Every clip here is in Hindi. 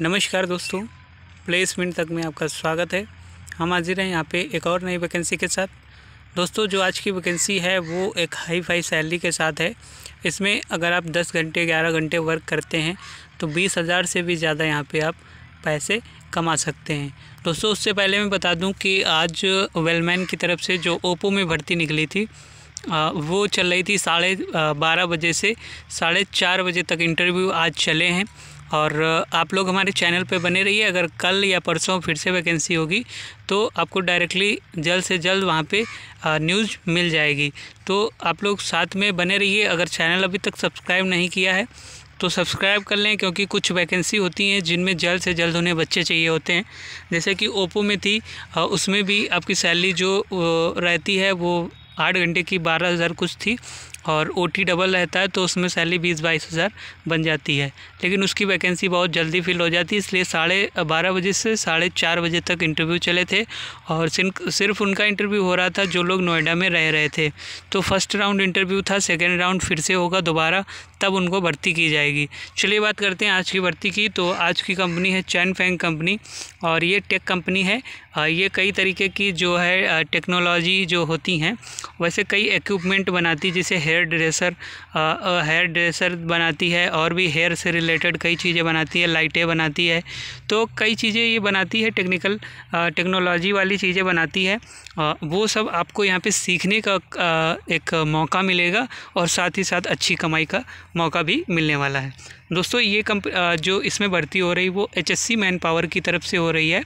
नमस्कार दोस्तों प्लेसमेंट तक में आपका स्वागत है हम हाजिर हैं यहाँ पे एक और नई वैकेंसी के साथ दोस्तों जो आज की वैकेंसी है वो एक हाई फाई सैलरी के साथ है इसमें अगर आप 10 घंटे 11 घंटे वर्क करते हैं तो बीस हज़ार से भी ज़्यादा यहाँ पे आप पैसे कमा सकते हैं दोस्तों उससे पहले मैं बता दूँ कि आज वेलमैन की तरफ से जो ओप्पो में भर्ती निकली थी आ, वो चल रही थी साढ़े बारह बजे से साढ़े चार बजे तक इंटरव्यू आज चले हैं और आप लोग हमारे चैनल पे बने रहिए अगर कल या परसों फिर से वैकेंसी होगी तो आपको डायरेक्टली जल्द से जल्द वहाँ पे न्यूज़ मिल जाएगी तो आप लोग साथ में बने रहिए अगर चैनल अभी तक सब्सक्राइब नहीं किया है तो सब्सक्राइब कर लें क्योंकि कुछ वैकेंसी होती हैं जिनमें जल्द से जल्द उन्हें बच्चे चाहिए होते हैं जैसे कि ओप्पो में थी उसमें भी आपकी सैलरी जो रहती है वो आठ घंटे की बारह हज़ार कुछ थी और ओ टी डबल रहता है तो उसमें सैलरी बीस बाईस हज़ार बन जाती है लेकिन उसकी वैकेंसी बहुत जल्दी फिल हो जाती है इसलिए साढ़े बारह बजे से साढ़े चार बजे तक इंटरव्यू चले थे और सिर्फ उनका इंटरव्यू हो रहा था जो लोग नोएडा में रह रहे थे तो फर्स्ट राउंड इंटरव्यू था सेकेंड राउंड फिर से होगा दोबारा तब उनको भर्ती की जाएगी चलिए बात करते हैं आज की भर्ती की तो आज की कंपनी है चैन फैंग कंपनी और ये टेक कंपनी है ये कई तरीके की जो है टेक्नोलॉजी जो होती हैं वैसे कई इक्विपमेंट बनाती जिसे हेयर ड्रेसर हेयर ड्रेसर बनाती है और भी हेयर से रिलेटेड कई चीज़ें बनाती है लाइटें बनाती है तो कई चीज़ें ये बनाती है टेक्निकल टेक्नोलॉजी uh, वाली चीज़ें बनाती है आ, uh, वो सब आपको यहाँ पे सीखने का आ, uh, एक मौका मिलेगा और साथ ही साथ अच्छी कमाई का मौका भी मिलने वाला है दोस्तों ये कंप जो इसमें भर्ती हो रही वो एच मैन पावर की तरफ से हो रही है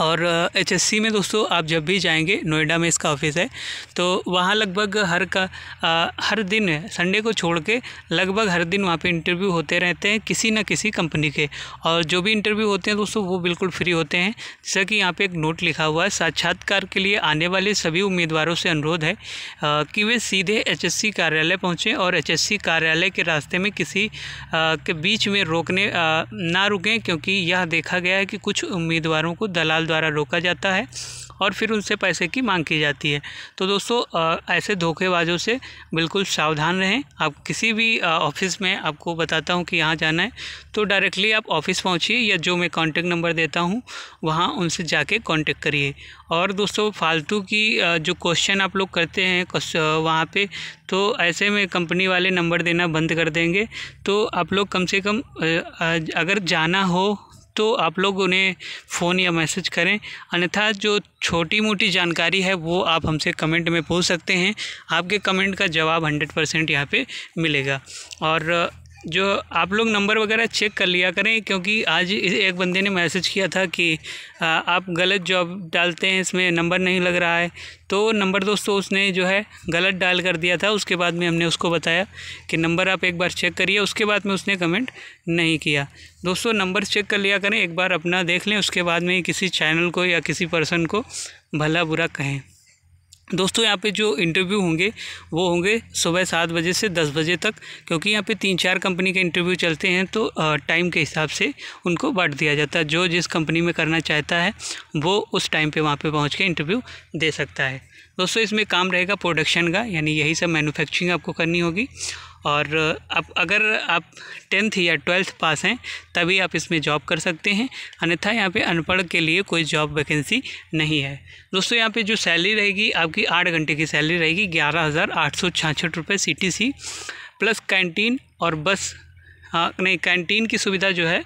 और एचएससी में दोस्तों आप जब भी जाएंगे नोएडा में इसका ऑफिस है तो वहाँ लगभग हर का आ, हर दिन संडे को छोड़ के लगभग हर दिन वहाँ पे इंटरव्यू होते रहते हैं किसी ना किसी कंपनी के और जो भी इंटरव्यू होते हैं दोस्तों वो बिल्कुल फ्री होते हैं जैसा कि यहाँ पे एक नोट लिखा हुआ है साक्षात्कार के लिए आने वाले सभी उम्मीदवारों से अनुरोध है आ, कि वे सीधे एच कार्यालय पहुँचें और एच कार्यालय के रास्ते में किसी आ, के बीच में रोकने ना रुकें क्योंकि यह देखा गया है कि कुछ उम्मीदवारों को दलाल अदालत द्वारा रोका जाता है और फिर उनसे पैसे की मांग की जाती है तो दोस्तों ऐसे धोखेबाजों से बिल्कुल सावधान रहें आप किसी भी ऑफिस में आपको बताता हूँ कि यहाँ जाना है तो डायरेक्टली आप ऑफिस पहुँचिए या जो मैं कांटेक्ट नंबर देता हूँ वहां उनसे जाके कांटेक्ट करिए और दोस्तों फालतू की जो क्वेश्चन आप लोग करते हैं वहाँ पर तो ऐसे में कंपनी वाले नंबर देना बंद कर देंगे तो आप लोग कम से कम अगर जाना हो तो आप लोग उन्हें फ़ोन या मैसेज करें अन्यथा जो छोटी मोटी जानकारी है वो आप हमसे कमेंट में पूछ सकते हैं आपके कमेंट का जवाब हंड्रेड परसेंट यहाँ पर मिलेगा और जो आप लोग नंबर वगैरह चेक कर लिया करें क्योंकि आज एक बंदे ने मैसेज किया था कि आप गलत जॉब डालते हैं इसमें नंबर नहीं लग रहा है तो नंबर दोस्तों उसने जो है गलत डाल कर दिया था उसके बाद में हमने उसको बताया कि नंबर आप एक बार चेक करिए उसके बाद में उसने कमेंट नहीं किया दोस्तों नंबर चेक कर लिया करें एक बार अपना देख लें उसके बाद में किसी चैनल को या किसी पर्सन को भला बुरा कहें दोस्तों यहाँ पे जो इंटरव्यू होंगे वो होंगे सुबह सात बजे से दस बजे तक क्योंकि यहाँ पे तीन चार कंपनी के इंटरव्यू चलते हैं तो टाइम के हिसाब से उनको बांट दिया जाता है जो जिस कंपनी में करना चाहता है वो उस टाइम पे वहाँ पे पहुँच के इंटरव्यू दे सकता है दोस्तों इसमें काम रहेगा प्रोडक्शन का यानी यही सब मैनुफैक्चरिंग आपको करनी होगी और आप अगर आप टेंथ या ट्वेल्थ पास हैं तभी आप इसमें जॉब कर सकते हैं अन्यथा यहाँ पे अनपढ़ के लिए कोई जॉब वैकेंसी नहीं है दोस्तों यहाँ पे जो सैलरी रहेगी आपकी आठ घंटे की सैलरी रहेगी ग्यारह हज़ार आठ सौ छाछठ रुपये C T C plus canteen और बस हाँ नहीं कैंटीन की सुविधा जो है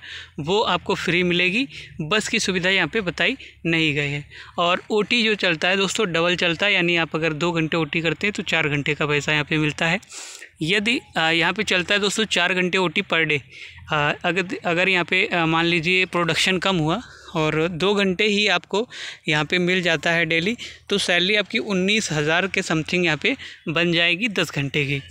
वो आपको फ्री मिलेगी बस की सुविधा यहाँ पे बताई नहीं गई है और ओटी जो चलता है दोस्तों डबल चलता है यानी आप अगर दो घंटे ओटी करते हैं तो चार घंटे का पैसा यहाँ पे मिलता है यदि यहाँ पे चलता है दोस्तों चार घंटे ओ पर डे अगर अगर यहाँ पर मान लीजिए प्रोडक्शन कम हुआ और दो घंटे ही आपको यहाँ पे मिल जाता है डेली तो सैलरी आपकी उन्नीस हज़ार के समथिंग यहाँ पे बन जाएगी दस घंटे की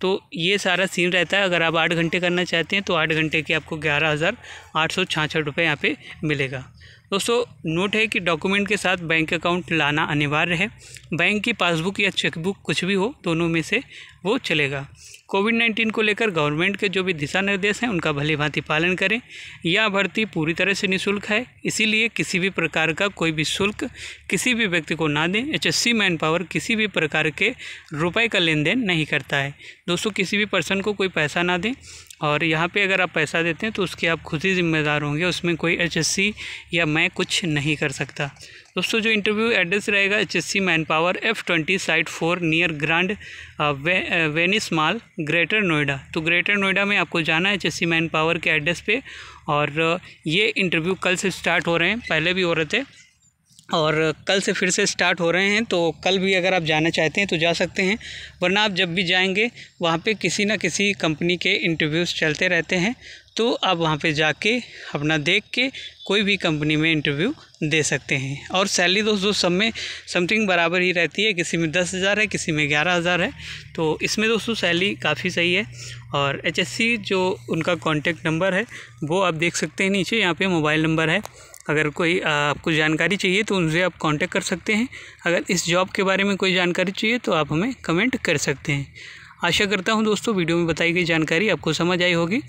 तो ये सारा सीन रहता है अगर आप आठ घंटे करना चाहते हैं तो आठ घंटे के आपको ग्यारह हज़ार आठ सौ छाछठ रुपये यहाँ पर मिलेगा दोस्तों नोट है कि डॉक्यूमेंट के साथ बैंक अकाउंट लाना अनिवार्य है बैंक की पासबुक या चेकबुक कुछ भी हो दोनों में से वो चलेगा कोविड नाइन्टीन को लेकर गवर्नमेंट के जो भी दिशा निर्देश हैं उनका भली भांति पालन करें यह भर्ती पूरी तरह से निःशुल्क है इसीलिए किसी भी प्रकार का कोई भी शुल्क किसी भी व्यक्ति को ना दें H S C manpower किसी भी प्रकार के रुपए का लेन देन नहीं करता है दोस्तों किसी भी पर्सन को कोई पैसा ना दें और यहाँ पर अगर आप पैसा देते हैं तो उसके आप खुद ही जिम्मेदार होंगे उसमें कोई एच या मैं कुछ नहीं कर सकता दोस्तों जो इंटरव्यू एड्रेस रहेगा H S C manpower F twenty site four near grand way, Venice mall greater Noida तो ग्रेटर नोएडा में आपको जाना है H S C manpower के एड्रेस पे और uh, ये इंटरव्यू कल से स्टार्ट हो रहे हैं पहले भी हो रहे थे और uh, कल से फिर से स्टार्ट हो रहे हैं तो कल भी अगर आप जाना चाहते हैं तो जा सकते हैं वरना आप जब भी जाएंगे वहाँ पे किसी ना किसी कंपनी के इंटरव्यूज़ चलते रहते हैं तो आप वहाँ पे जाके अपना देख के कोई भी कंपनी में इंटरव्यू दे सकते हैं और सैलरी दोस्तों सब में समथिंग बराबर ही रहती है किसी में दस हज़ार है किसी में ग्यारह हज़ार है तो इसमें दोस्तों सैलरी काफ़ी सही है और एचएससी जो उनका कॉन्टेक्ट नंबर है वो आप देख सकते हैं नीचे यहाँ पे मोबाइल नंबर है अगर कोई आपको जानकारी चाहिए तो उनसे आप कॉन्टेक्ट कर सकते हैं अगर इस जॉब के बारे में कोई जानकारी चाहिए तो आप हमें कमेंट कर सकते हैं आशा करता हूँ दोस्तों वीडियो में बताई गई जानकारी आपको समझ आई होगी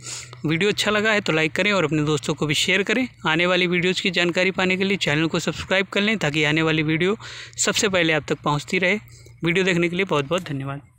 वीडियो अच्छा लगा है तो लाइक करें और अपने दोस्तों को भी शेयर करें आने वाली वीडियोज़ की जानकारी पाने के लिए चैनल को सब्सक्राइब कर लें ताकि आने वाली वीडियो सबसे पहले आप तक पहुँचती रहे वीडियो देखने के लिए बहुत बहुत धन्यवाद